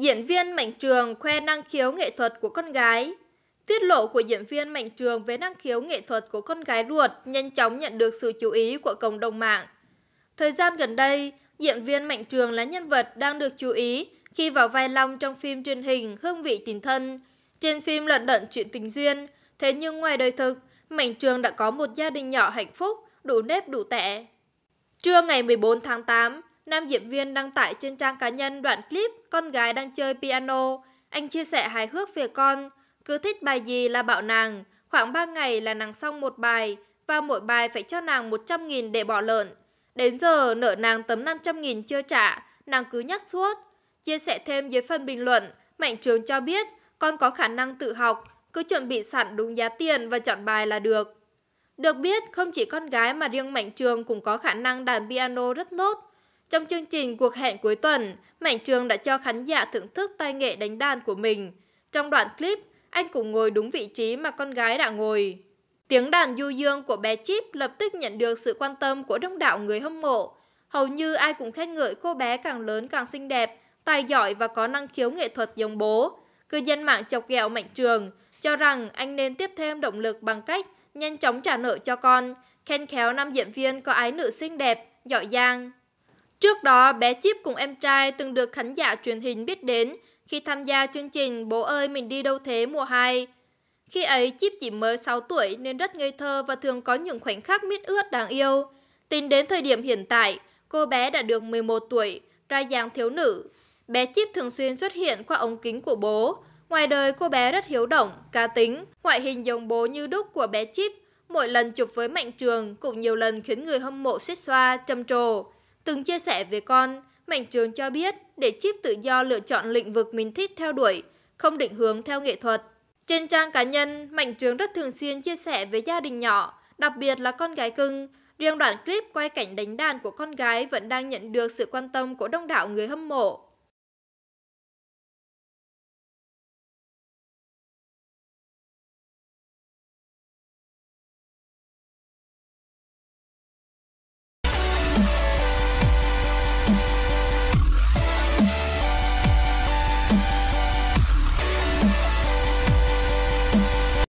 Diễn viên Mạnh Trường khoe năng khiếu nghệ thuật của con gái Tiết lộ của diễn viên Mạnh Trường về năng khiếu nghệ thuật của con gái ruột nhanh chóng nhận được sự chú ý của cộng đồng mạng. Thời gian gần đây, diễn viên Mạnh Trường là nhân vật đang được chú ý khi vào vai Long trong phim truyền hình Hương vị tình thân. Trên phim lận đận chuyện tình duyên, thế nhưng ngoài đời thực, Mạnh Trường đã có một gia đình nhỏ hạnh phúc, đủ nếp đủ tẻ. Trưa ngày 14 tháng 8, nam diễn viên đăng tải trên trang cá nhân đoạn clip con gái đang chơi piano. Anh chia sẻ hài hước về con, cứ thích bài gì là bảo nàng, khoảng 3 ngày là nàng xong một bài và mỗi bài phải cho nàng 100.000 để bỏ lợn. Đến giờ nợ nàng tấm 500.000 chưa trả, nàng cứ nhắc suốt. Chia sẻ thêm dưới phần bình luận, Mạnh Trường cho biết con có khả năng tự học, cứ chuẩn bị sẵn đúng giá tiền và chọn bài là được. Được biết, không chỉ con gái mà riêng Mạnh Trường cũng có khả năng đàn piano rất nốt. Trong chương trình cuộc hẹn cuối tuần, Mạnh Trường đã cho khán giả thưởng thức tay nghệ đánh đàn của mình. Trong đoạn clip, anh cũng ngồi đúng vị trí mà con gái đã ngồi. Tiếng đàn du dương của bé Chip lập tức nhận được sự quan tâm của đông đảo người hâm mộ. Hầu như ai cũng khen ngợi cô bé càng lớn càng xinh đẹp, tài giỏi và có năng khiếu nghệ thuật giống bố. Cư dân mạng chọc ghẹo Mạnh Trường, cho rằng anh nên tiếp thêm động lực bằng cách nhanh chóng trả nợ cho con, khen khéo nam diễn viên có ái nữ xinh đẹp, giỏi giang. Trước đó, bé Chip cùng em trai từng được khán giả truyền hình biết đến khi tham gia chương trình Bố ơi mình đi đâu thế mùa 2. Khi ấy, Chip chỉ mới 6 tuổi nên rất ngây thơ và thường có những khoảnh khắc miết ướt đáng yêu. Tính đến thời điểm hiện tại, cô bé đã được 11 tuổi, ra dáng thiếu nữ. Bé Chip thường xuyên xuất hiện qua ống kính của bố. Ngoài đời, cô bé rất hiếu động, cá tính, ngoại hình giống bố như đúc của bé Chip. Mỗi lần chụp với Mạnh Trường cũng nhiều lần khiến người hâm mộ suýt xoa, trầm trồ. Từng chia sẻ về con, Mạnh Trường cho biết, để chip tự do lựa chọn lĩnh vực mình thích theo đuổi, không định hướng theo nghệ thuật. Trên trang cá nhân, Mạnh Trường rất thường xuyên chia sẻ với gia đình nhỏ, đặc biệt là con gái cưng. Riêng đoạn clip quay cảnh đánh đàn của con gái vẫn đang nhận được sự quan tâm của đông đảo người hâm mộ.